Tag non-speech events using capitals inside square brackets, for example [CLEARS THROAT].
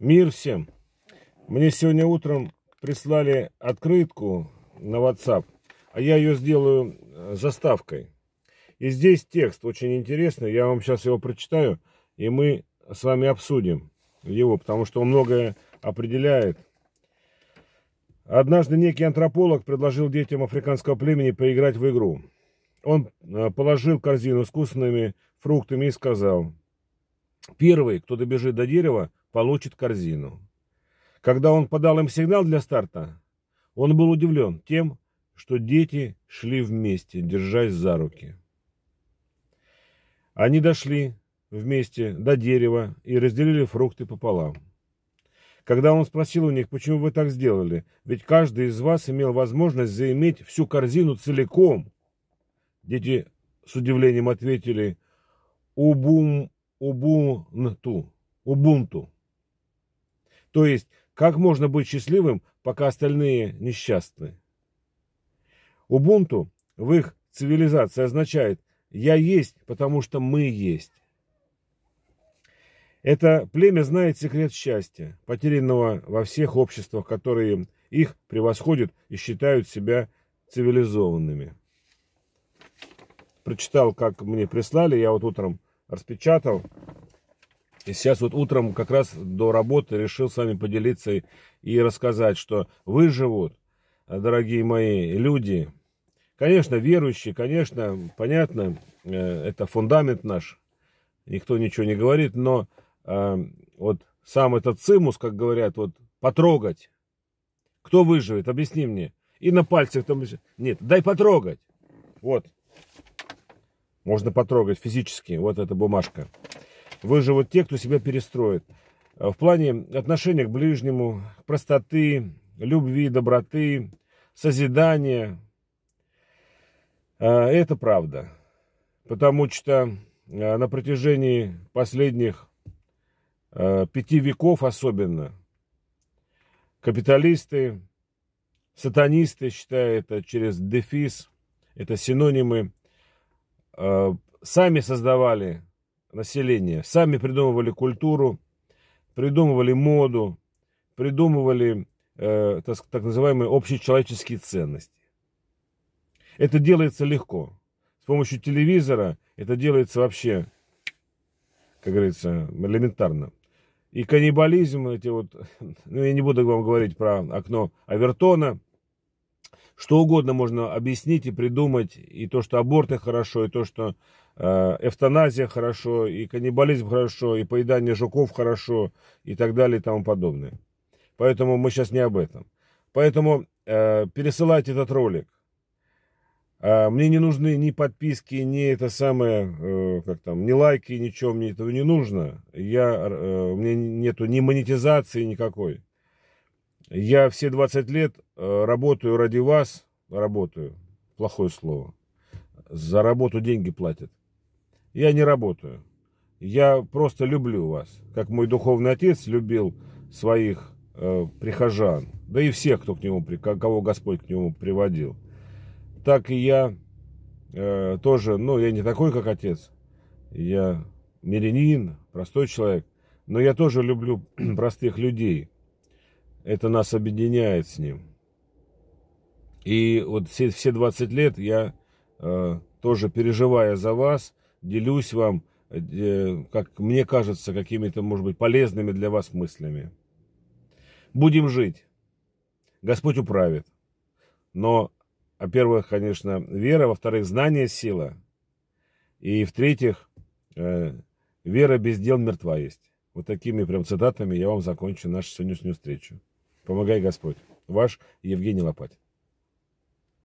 Мир всем! Мне сегодня утром прислали открытку на WhatsApp, а я ее сделаю э, заставкой. И здесь текст очень интересный, я вам сейчас его прочитаю, и мы с вами обсудим его, потому что он многое определяет. Однажды некий антрополог предложил детям африканского племени поиграть в игру. Он э, положил корзину с вкусными фруктами и сказал, первый, кто добежит до дерева, получит корзину. Когда он подал им сигнал для старта, он был удивлен тем, что дети шли вместе, держась за руки. Они дошли вместе до дерева и разделили фрукты пополам. Когда он спросил у них, почему вы так сделали, ведь каждый из вас имел возможность заиметь всю корзину целиком. Дети с удивлением ответили «Убум, убунту, убунту». То есть, как можно быть счастливым, пока остальные несчастны? Убунту в их цивилизации означает «я есть, потому что мы есть». Это племя знает секрет счастья, потерянного во всех обществах, которые их превосходят и считают себя цивилизованными. Прочитал, как мне прислали, я вот утром распечатал. И сейчас вот утром как раз до работы решил с вами поделиться и, и рассказать, что выживут, дорогие мои люди. Конечно, верующие, конечно, понятно, э, это фундамент наш. Никто ничего не говорит, но э, вот сам этот цимус, как говорят, вот потрогать. Кто выживет? Объясни мне. И на пальцах там... Нет, дай потрогать. Вот. Можно потрогать физически. Вот эта бумажка выживут те, кто себя перестроит. А, в плане отношения к ближнему, простоты, любви, доброты, созидания. А, это правда. Потому что а, на протяжении последних пяти веков особенно капиталисты, сатанисты, считая это через дефис, это синонимы, сами создавали населения Сами придумывали культуру, придумывали моду, придумывали э, так, так называемые общечеловеческие ценности. Это делается легко. С помощью телевизора это делается вообще, как говорится, элементарно. И каннибализм, эти вот, [LAUGHS] ну я не буду вам говорить про окно Авертона, что угодно можно объяснить и придумать, и то, что аборты хорошо, и то, что Э, эвтаназия хорошо, и каннибализм хорошо, и поедание жуков хорошо, и так далее и тому подобное. Поэтому мы сейчас не об этом. Поэтому э, пересылайте этот ролик. Э, мне не нужны ни подписки, ни это самое, э, как там, ни лайки, ничего мне этого не нужно. Я, э, у меня нету ни монетизации никакой. Я все 20 лет э, работаю ради вас, работаю, плохое слово. За работу деньги платят. Я не работаю. Я просто люблю вас, как мой духовный отец любил своих э, прихожан, да и всех, кто к нему, кого Господь к нему приводил. Так и я э, тоже, ну, я не такой, как отец, я мирянин, простой человек, но я тоже люблю [CLEARS THROAT] простых людей. Это нас объединяет с ним. И вот все, все 20 лет я э, тоже переживая за вас, делюсь вам, э, как мне кажется, какими-то, может быть, полезными для вас мыслями. Будем жить. Господь управит. Но, во-первых, конечно, вера, во-вторых, знание – сила. И, в-третьих, э, вера без дел мертва есть. Вот такими прям цитатами я вам закончу нашу сегодняшнюю встречу. Помогай Господь. Ваш Евгений Лопать.